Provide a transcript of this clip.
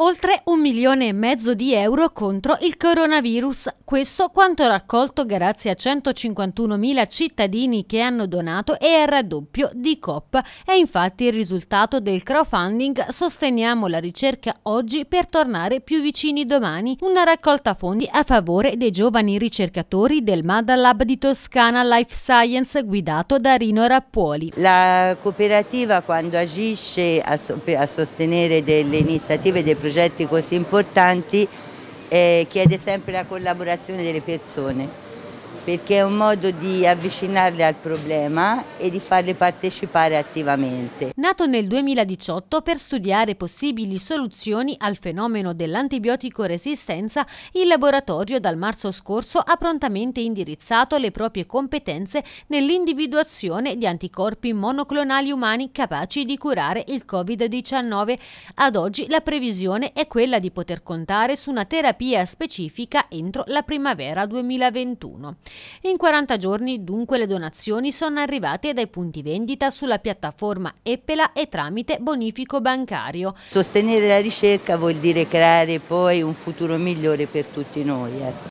Oltre un milione e mezzo di euro contro il coronavirus. Questo quanto raccolto grazie a 151.000 cittadini che hanno donato e al raddoppio di COP. È infatti il risultato del crowdfunding Sosteniamo la ricerca oggi per tornare più vicini domani. Una raccolta fondi a favore dei giovani ricercatori del Mada Lab di Toscana Life Science guidato da Rino Rappuoli. La cooperativa quando agisce a, sostenere delle iniziative dei progetti progetti così importanti eh, chiede sempre la collaborazione delle persone perché è un modo di avvicinarle al problema e di farle partecipare attivamente. Nato nel 2018 per studiare possibili soluzioni al fenomeno dell'antibiotico resistenza, il laboratorio dal marzo scorso ha prontamente indirizzato le proprie competenze nell'individuazione di anticorpi monoclonali umani capaci di curare il Covid-19. Ad oggi la previsione è quella di poter contare su una terapia specifica entro la primavera 2021. In 40 giorni dunque le donazioni sono arrivate dai punti vendita sulla piattaforma Eppela e tramite bonifico bancario. Sostenere la ricerca vuol dire creare poi un futuro migliore per tutti noi. Ecco.